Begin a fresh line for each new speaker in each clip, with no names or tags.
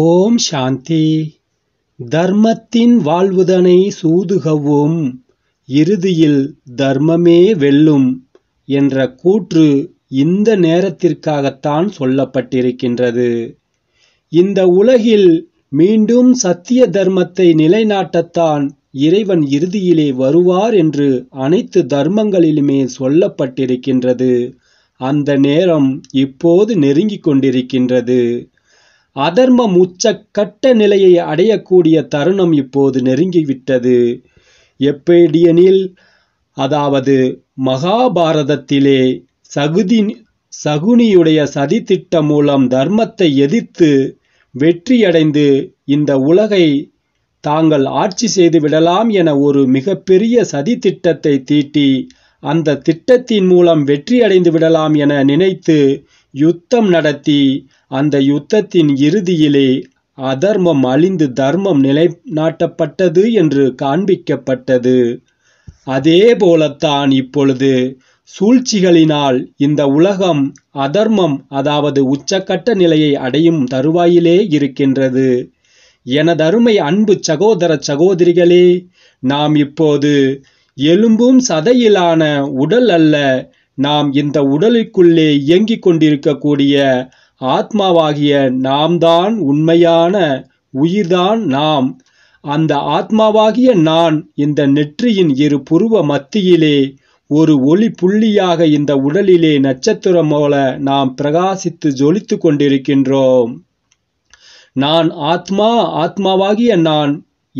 ஓம் சாந்தி தர்மத்தின் வாழ்வுதனை சூதுகவும் இறுதியில் தர்மமே வெல்லும் என்ற கூற்று இந்த நேரத்திற்காகத்தான் சொல்லப்பட்டிருக்கின்றது இந்த உலகில் மீண்டும் சத்திய தர்மத்தை நிலைநாட்டத்தான் இறைவன் இறுதியிலே வருவார் என்று அனைத்து தர்மங்களிலுமே சொல்லப்பட்டிருக்கின்றது அந்த நேரம் இப்போது நெருங்கிக் கொண்டிருக்கின்றது அதர்மம் கட்ட நிலையை அடையக்கூடிய தருணம் இப்போது நெருங்கிவிட்டது எப்பேடியனில் அதாவது மகாபாரதத்திலே சகுதி சகுனியுடைய சதித்திட்டம் மூலம் தர்மத்தை எதிர்த்து வெற்றியடைந்து இந்த உலகை தாங்கள் ஆட்சி செய்து விடலாம் என ஒரு மிகப்பெரிய திட்டத்தை தீட்டி அந்த திட்டத்தின் மூலம் வெற்றியடைந்து விடலாம் என நினைத்து யுத்தம் நடத்தி அந்த யுத்தத்தின் இறுதியிலே அதர்மம் அழிந்து தர்மம் நிலைநாட்டப்பட்டது என்று காண்பிக்கப்பட்டது அதே போலத்தான் இப்பொழுது சூழ்ச்சிகளினால் இந்த உலகம் அதர்மம் அதாவது உச்சக்கட்ட நிலையை அடையும் தருவாயிலே இருக்கின்றது எனதருமை அன்பு சகோதர சகோதரிகளே நாம் இப்போது எலும்பும் சதையிலான உடல் அல்ல நாம் இந்த உடலுக்குள்ளே இயங்கிக் கொண்டிருக்கக்கூடிய ஆத்மாவாகிய நாம் தான் உண்மையான உயிர்தான் நாம் அந்த ஆத்மாவாகிய நான் இந்த நெற்றியின் இரு புருவ மத்தியிலே ஒரு ஒளி புள்ளியாக இந்த உடலிலே நட்சத்திரம் போல நாம் பிரகாசித்து ஜொலித்து கொண்டிருக்கின்றோம் நான் ஆத்மா ஆத்மாவாகிய நான்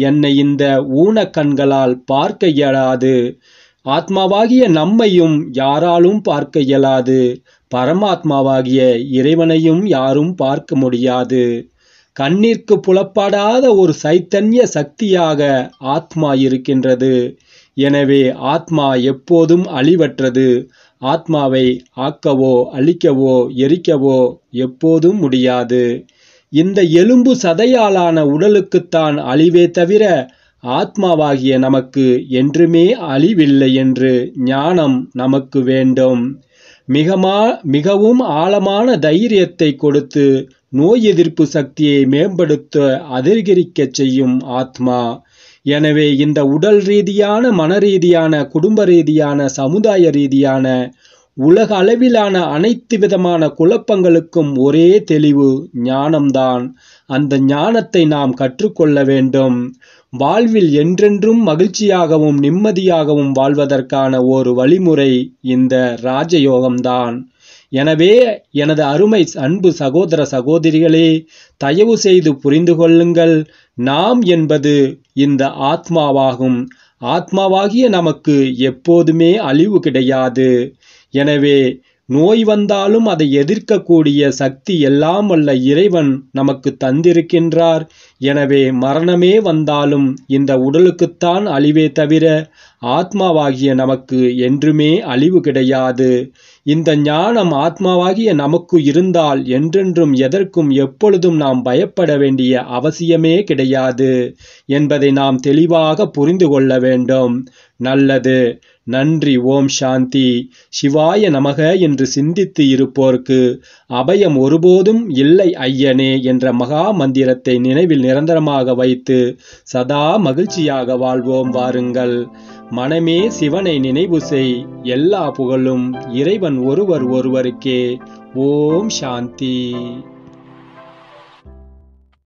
என்னை இந்த ஊன கண்களால் பார்க்க இயலாது ஆத்மாவாகிய நம்மையும் யாராலும் பார்க்க இயலாது பரமாத்மாவாகிய இறைவனையும் யாரும் பார்க்க முடியாது கண்ணிற்கு புலப்படாத ஒரு சைத்தன்ய சக்தியாக ஆத்மா இருக்கின்றது எனவே ஆத்மா எப்போதும் அழிவற்றது ஆத்மாவை ஆக்கவோ அழிக்கவோ எரிக்கவோ எப்போதும் முடியாது இந்த எலும்பு சதையாலான உடலுக்குத்தான் அழிவே தவிர ஆத்மாவாகிய நமக்கு என்றுமே அழிவில்லை என்று ஞானம் நமக்கு வேண்டும் மிகமா மிகவும் ஆழமான தைரியத்தை கொடுத்து நோய் எதிர்ப்பு சக்தியை மேம்படுத்த அதிகரிக்க செய்யும் ஆத்மா எனவே இந்த உடல் ரீதியான மன ரீதியான குடும்ப ரீதியான சமுதாய ரீதியான உலக அளவிலான அனைத்து விதமான குழப்பங்களுக்கும் ஒரே தெளிவு ஞானம்தான் அந்த ஞானத்தை நாம் கற்றுக்கொள்ள வேண்டும் வாழ்வில் என்றென்றும் மகிழ்ச்சியாகவும் நிம்மதியாகவும் வாழ்வதற்கான ஒரு வழிமுறை இந்த ராஜயோகம்தான் எனவே எனது அருமை அன்பு சகோதர சகோதரிகளே தயவு செய்து புரிந்து கொள்ளுங்கள் நாம் என்பது இந்த ஆத்மாவாகும் ஆத்மாவாகிய நமக்கு எப்போதுமே அழிவு கிடையாது எனவே நோய் வந்தாலும் அதை எதிர்க்கக்கூடிய சக்தி எல்லாம் அல்ல இறைவன் நமக்கு தந்திருக்கின்றார் எனவே மரணமே வந்தாலும் இந்த உடலுக்குத்தான் அழிவே தவிர ஆத்மாவாகிய நமக்கு என்றுமே அழிவு கிடையாது இந்த ஞானம் ஆத்மாவாகிய நமக்கு இருந்தால் என்றென்றும் எதற்கும் எப்பொழுதும் நாம் பயப்பட வேண்டிய அவசியமே கிடையாது என்பதை நாம் தெளிவாக புரிந்து கொள்ள வேண்டும் நல்லது நன்றி ஓம் சாந்தி சிவாய நமக என்று சிந்தித்து இருப்போர்க்கு அபயம் ஒருபோதும் இல்லை ஐயனே என்ற மகா மந்திரத்தை நினைவில் நிரந்தரமாக வைத்து சதா மகிழ்ச்சியாக வாழ்வோம் வாருங்கள் மனமே சிவனை நினைவு செய் எல்லா புகழும் இறைவன் ஒருவர் ஒருவருக்கே ஓம் சாந்தி